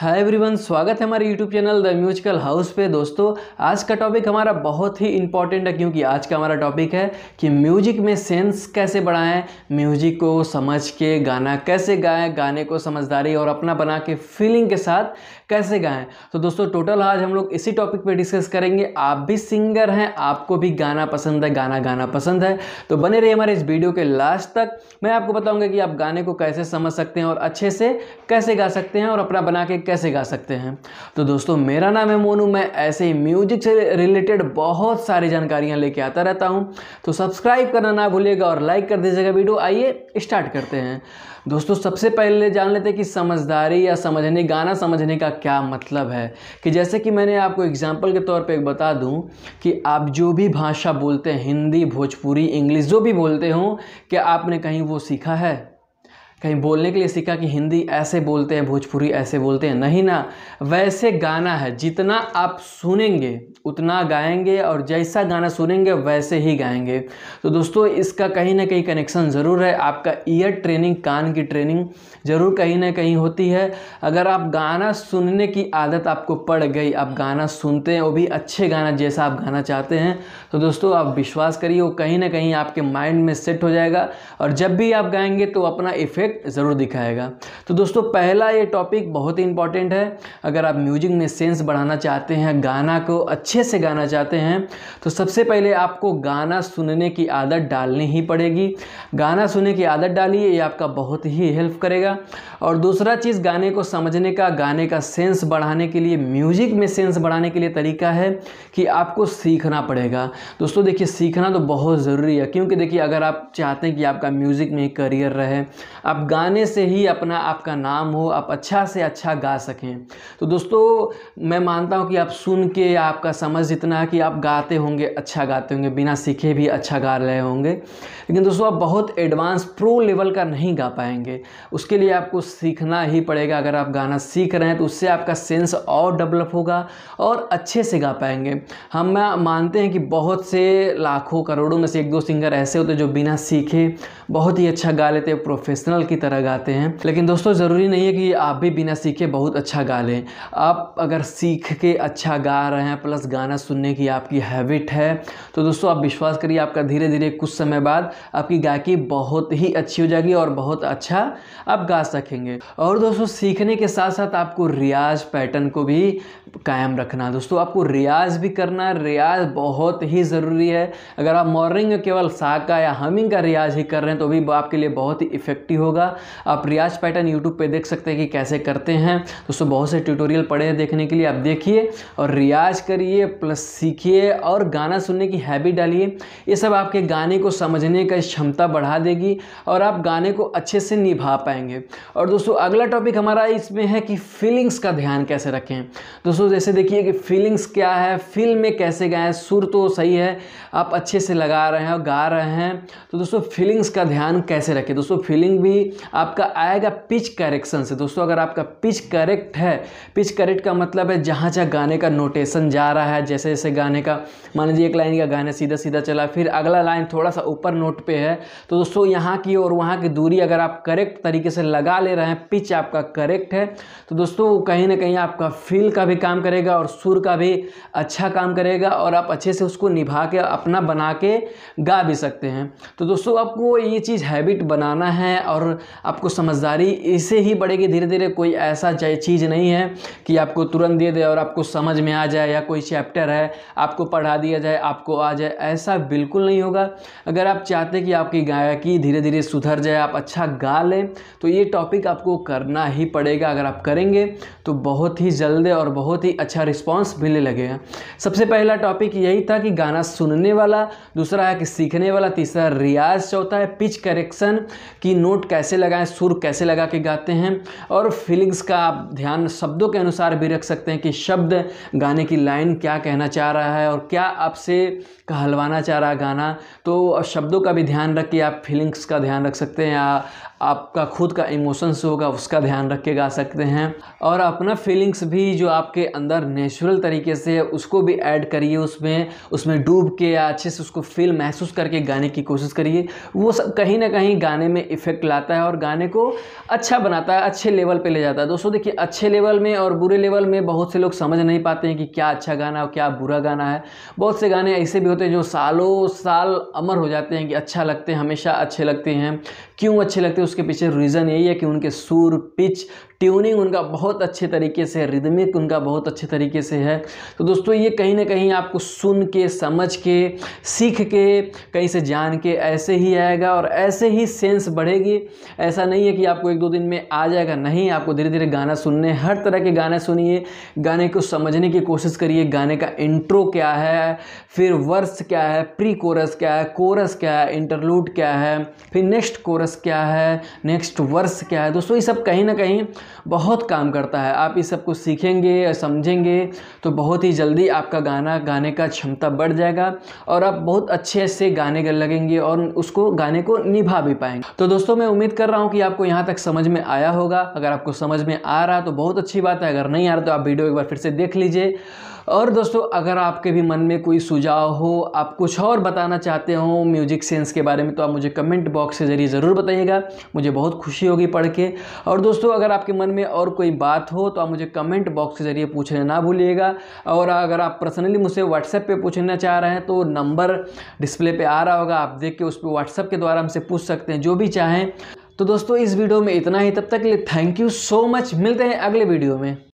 hi everyone स्वागत है हमारे YouTube channel the musical house पे दोस्तों आज का टॉपिक हमारा बहुत ही इंपॉर्टेंट है क्योंकि आज का हमारा टॉपिक है कि म्यूजिक में सेंस कैसे बढ़ाएं म्यूजिक को समझ के गाना कैसे गाएं गाने को समझदारी और अपना बना के फीलिंग के साथ कैसे गाएं तो दोस्तों टोटल आज हम लोग इसी टॉपिक पर डिस्कस करेंगे आप भी सिंगर हैं आपको भी गाना पसंद है गाना गाना पसंद है तो बने रहिए हमारे इस वीडियो के लास्ट तक मैं आपको बताऊँगा कि आप गाने को कैसे समझ सकते हैं और अच्छे से कैसे गा सकते हैं और अपना बना के कैसे गा सकते हैं तो दोस्तों मेरा नाम है मोनू मैं ऐसे ही म्यूजिक से रिलेटेड बहुत सारी जानकारियाँ लेके आता रहता हूँ तो सब्सक्राइब करना ना भूलिएगा और लाइक कर दीजिएगा वीडियो आइए स्टार्ट करते हैं दोस्तों सबसे पहले जान लेते हैं कि समझदारी या समझने गाना समझने का क्या मतलब है कि जैसे कि मैंने आपको एग्जाम्पल के तौर पर एक बता दूँ कि आप जो भी भाषा बोलते हैं हिंदी भोजपुरी इंग्लिश जो भी बोलते हो क्या आपने कहीं वो सीखा है कहीं बोलने के लिए सीखा कि हिंदी ऐसे बोलते हैं भोजपुरी ऐसे बोलते हैं नहीं ना वैसे गाना है जितना आप सुनेंगे उतना गाएंगे और जैसा गाना सुनेंगे वैसे ही गाएंगे तो दोस्तों इसका कहीं ना कहीं कनेक्शन ज़रूर है आपका ईयर ट्रेनिंग कान की ट्रेनिंग ज़रूर कहीं ना कहीं होती है अगर आप गाना सुनने की आदत आपको पड़ गई आप गाना सुनते हैं वो भी अच्छे गाना जैसा आप गाना चाहते हैं तो दोस्तों आप विश्वास करिए वो कहीं ना कहीं आपके माइंड में सेट हो जाएगा और जब भी आप गाएंगे तो अपना इफ़ेक्ट इफेक्ट ज़रूर दिखाएगा तो दोस्तों पहला ये टॉपिक बहुत ही इंपॉर्टेंट है अगर आप म्यूजिक में सेंस बढ़ाना चाहते हैं गाना को अच्छे से गाना चाहते हैं तो सबसे पहले आपको गाना सुनने की आदत डालनी ही पड़ेगी गाना सुनने की आदत डालिए ये आपका बहुत ही हेल्प करेगा और दूसरा चीज़ गाने को समझने का गाने का सेंस बढ़ाने के लिए म्यूजिक में सेंस बढ़ाने के लिए तरीका है कि आपको सीखना पड़ेगा दोस्तों देखिए सीखना तो बहुत ज़रूरी है क्योंकि देखिए अगर आप चाहते हैं कि आपका म्यूज़िक में करियर रहे आप आप गाने से ही अपना आपका नाम हो आप अच्छा से अच्छा गा सकें तो दोस्तों मैं मानता हूँ कि आप सुन के आपका समझ इतना कि आप गाते होंगे अच्छा गाते होंगे बिना सीखे भी अच्छा गा रहे होंगे लेकिन दोस्तों आप बहुत एडवांस प्रो लेवल का नहीं गा पाएंगे उसके लिए आपको सीखना ही पड़ेगा अगर आप गाना सीख रहे हैं तो उससे आपका सेंस और डेवलप होगा और अच्छे से गा पाएंगे हम मानते हैं कि बहुत से लाखों करोड़ों में से एक दो सिंगर ऐसे होते जो बिना सीखे बहुत ही अच्छा गा लेते प्रोफेशनल की तरह गाते हैं लेकिन दोस्तों ज़रूरी नहीं है कि आप भी बिना सीखे बहुत अच्छा गा लें आप अगर सीख के अच्छा गा रहे हैं प्लस गाना सुनने की आपकी हैबिट है तो दोस्तों आप विश्वास करिए आपका धीरे धीरे कुछ समय बाद आपकी गायकी बहुत ही अच्छी हो जाएगी और बहुत अच्छा आप गा सकेंगे और दोस्तों सीखने के साथ साथ आपको रियाज पैटर्न को भी कायम रखना दोस्तों आपको रियाज भी करना है रियाज बहुत ही ज़रूरी है अगर आप मॉर्निंग में केवल साका या हमिंग का रियाज ही कर रहे हैं तो भी आपके लिए बहुत ही इफ़ेक्टिव होगा होगा आप रियाज पैटर्न यूट्यूब पर देख सकते हैं कि कैसे करते हैं दोस्तों बहुत से ट्यूटोरियल पड़े हैं देखने के लिए आप देखिए और रियाज करिए प्लस सीखिए और गाना सुनने की हैबिट डालिए ये सब आपके गाने को समझने का क्षमता बढ़ा देगी और आप गाने को अच्छे से निभा पाएंगे और दोस्तों अगला टॉपिक हमारा इसमें है कि फीलिंग्स का ध्यान कैसे रखें दोस्तों जैसे देखिए कि फीलिंग्स क्या है फील में कैसे गाएं सुर तो सही है आप अच्छे से लगा रहे हैं और गा रहे हैं तो दोस्तों फीलिंग्स का ध्यान कैसे रखें दोस्तों फीलिंग भी आपका आएगा पिच करेक्शन से दोस्तों अगर आपका पिच करेक्ट है पिच करेक्ट का मतलब है जहाँ जहाँ गाने का नोटेशन जा रहा है जैसे जैसे गाने का मान लीजिए एक लाइन का गाना सीधा सीधा चला फिर अगला लाइन थोड़ा सा ऊपर नोट पे है तो दोस्तों यहाँ की और वहाँ की दूरी अगर आप करेक्ट तरीके से लगा ले रहे हैं पिच आपका करेक्ट है तो दोस्तों कहीं ना कहीं आपका फील का भी काम करेगा और सुर का भी अच्छा काम करेगा और आप अच्छे से उसको निभा के अपना बना के गा भी सकते हैं तो दोस्तों आपको ये चीज़ हैबिट बनाना है और आपको समझदारी इसे ही बढ़ेगी धीरे धीरे कोई ऐसा चीज़ नहीं है कि आपको तुरंत दे दे और आपको समझ में आ जाए या कोई चैप्टर है आपको पढ़ा दिया जाए आपको आ जाए ऐसा बिल्कुल नहीं होगा अगर आप चाहते कि आपकी गायकी धीरे धीरे सुधर जाए आप अच्छा गा लें तो ये टॉपिक आपको करना ही पड़ेगा अगर आप करेंगे तो बहुत ही जल्द और बहुत ही अच्छा रिस्पॉन्स मिलने लगेगा सबसे पहला टॉपिक यही था कि गाना सुनने वाला दूसरा है कि सीखने वाला तीसरा रियाज चौथा है पिच करेक्शन की नोट कैसे कैसे लगाएं सुर कैसे लगा के गाते हैं और फीलिंग्स का आप ध्यान शब्दों के अनुसार भी रख सकते हैं कि शब्द गाने की लाइन क्या कहना चाह रहा है और क्या आपसे कहलवाना चाह रहा गाना तो शब्दों का भी ध्यान रख के आप फीलिंग्स का ध्यान रख सकते हैं या आपका खुद का इमोशंस होगा उसका ध्यान रख के गा सकते हैं और अपना फीलिंग्स भी जो आपके अंदर नेचुरल तरीके से है उसको भी ऐड करिए उसमें उसमें डूब के या अच्छे से उसको फील महसूस करके गाने की कोशिश करिए वो सब कहीं ना कहीं गाने में इफ़ेक्ट लाता है और गाने को अच्छा बनाता है अच्छे लेवल पर ले जाता है दोस्तों देखिए अच्छे लेवल में और बुरे लेवल में बहुत से लोग समझ नहीं पाते हैं कि क्या अच्छा गाना और क्या बुरा गाना है बहुत से गाने ऐसे भी होते हैं जो सालों साल अमर हो जाते हैं कि अच्छा लगते हैं हमेशा अच्छे लगते हैं क्यों अच्छे लगते हैं उसके पीछे रीज़न यही है कि उनके सुर पिच ट्यूनिंग उनका बहुत अच्छे तरीके से है रिदमिक उनका बहुत अच्छे तरीके से है तो दोस्तों ये कहीं ना कहीं आपको सुन के समझ के सीख के कहीं से जान के ऐसे ही आएगा और ऐसे ही सेंस बढ़ेगी ऐसा नहीं है कि आपको एक दो दिन में आ जाएगा नहीं आपको धीरे धीरे गाना सुनने हर तरह के गाने सुनिए गाने को समझने की कोशिश करिए गाने का इंट्रो क्या है फिर वर्स क्या है प्री कोरस क्या है कोरस क्या है इंटरलूड क्या है फिर नेक्स्ट कोरस क्या है नेक्स्ट वर्स क्या है दोस्तों ये सब कहीं ना कहीं बहुत काम करता है आप ये सब कुछ सीखेंगे या समझेंगे तो बहुत ही जल्दी आपका गाना गाने का क्षमता बढ़ जाएगा और आप बहुत अच्छे से गाने कर लगेंगे और उसको गाने को निभा भी पाएंगे तो दोस्तों मैं उम्मीद कर रहा हूँ कि आपको यहाँ तक समझ में आया होगा अगर आपको समझ में आ रहा तो बहुत अच्छी बात है अगर नहीं आ रहा तो आप वीडियो एक बार फिर से देख लीजिए और दोस्तों अगर आपके भी मन में कोई सुझाव हो आप कुछ और बताना चाहते हो म्यूजिक सेंस के बारे में तो आप मुझे कमेंट बॉक्स के ज़रिए ज़रूर बताइएगा मुझे बहुत खुशी होगी पढ़ के और दोस्तों अगर आपके मन में और कोई बात हो तो आप मुझे कमेंट बॉक्स के ज़रिए पूछने ना भूलिएगा और अगर आप पर्सनली मुझसे व्हाट्सएप पर पूछना चाह रहे हैं तो नंबर डिस्प्ले पर आ रहा होगा आप देख के उस पर व्हाट्सएप के द्वारा हमसे पूछ सकते हैं जो भी चाहें तो दोस्तों इस वीडियो में इतना ही तब तक के लिए थैंक यू सो मच मिलते हैं अगले वीडियो में